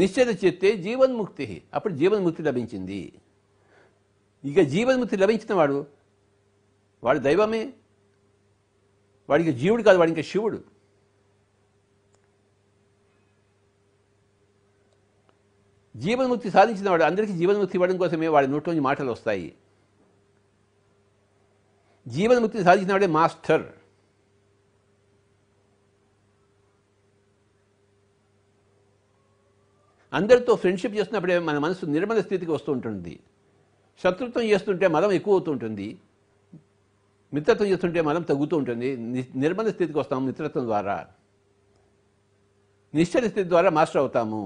నిశ్చయ చెప్తే జీవన్ముక్తి అప్పుడు జీవన్ముక్తి లభించింది ఇక జీవన్ముక్తి లభించిన వాడు వాడు దైవమే వాడికి జీవుడు కాదు వాడి ఇంకా శివుడు జీవన్ముక్తి సాధించిన వాడు అందరికీ జీవన్ముక్తి ఇవ్వడం కోసమే వాడి నోట్లోంచి మాటలు వస్తాయి జీవన్ముక్తిని సాధించినవాడే మాస్టర్ అందరితో ఫ్రెండ్షిప్ చేస్తున్నప్పుడే మన మనసు నిర్మల స్థితికి వస్తూ ఉంటుంది శత్రుత్వం చేస్తుంటే మదం ఎక్కువ అవుతుంటుంది మిత్రత్వం చేస్తుంటే మదం తగ్గుతూ ఉంటుంది నిర్మల స్థితికి వస్తాము మిత్రత్వం ద్వారా నిశ్చల స్థితి ద్వారా మాస్టర్ అవుతాము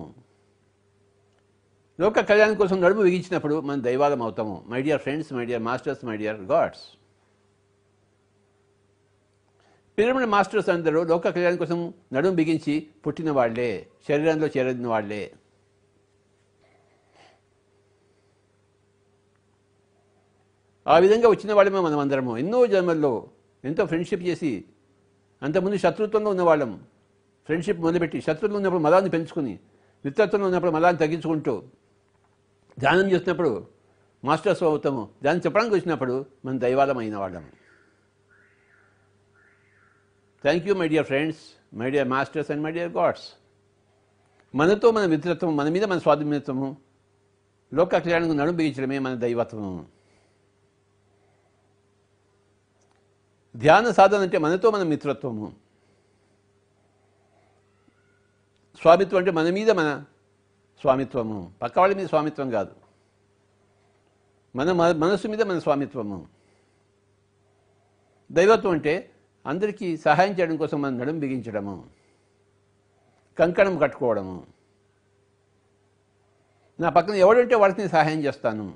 లోక కళ్యాణం కోసం నడుము విగించినప్పుడు మనం దైవాదం అవుతాము my dear friends my dear masters my dear gods pyramid masters అందరూ లోక కళ్యాణం కోసం నడుం బిగించి పుట్టిన వాళ్లే శరీరంలో చేరిన వాళ్లే ఆ విధంగా వచ్చిన వాళ్ళమే మనం అందరము ఎన్నో జన్మల్లో ఎంతో ఫ్రెండ్షిప్ చేసి అంతకుముందు శత్రుత్వంలో ఉన్నవాళ్ళం ఫ్రెండ్షిప్ మొదలుపెట్టి శత్రువులు ఉన్నప్పుడు మలాన్ని పెంచుకుని మిత్రత్వంలో ఉన్నప్పుడు మలాన్ని తగ్గించుకుంటూ ధ్యానం చేసినప్పుడు మాస్టర్స్ అవుతాము ధ్యానం చెప్పడానికి వచ్చినప్పుడు మనం దైవాలమైన వాళ్ళము thank you my dear friends my dear masters and my dear gods మనతో మన మిత్రత్వం మన మీద మన స్వాధీనత్వము లోక కళ్యాణం నడుము బిగించడమే మన దైవత్వము ధ్యాన సాధన అంటే మనతో మన మిత్రత్వము స్వామిత్వం అంటే మన మీద మన స్వామిత్వము పక్క వాళ్ళ మీద స్వామిత్వం కాదు మన మనస్సు మీద మన స్వామిత్వము దైవత్వం అంటే అందరికీ సహాయం చేయడం కోసం మనం నడుము బిగించడము కంకణం కట్టుకోవడము నా పక్కన ఎవడంటే వాడికి సహాయం చేస్తాను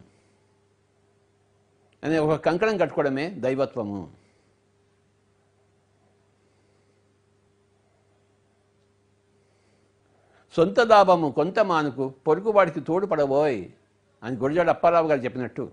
అనే ఒక కంకణం కట్టుకోవడమే దైవత్వము సొంత దాభము కొంత మానుకు పొరుగువాడికి తోడుపడబోయ్ అని గురజాడ అప్పారావు గారు చెప్పినట్టు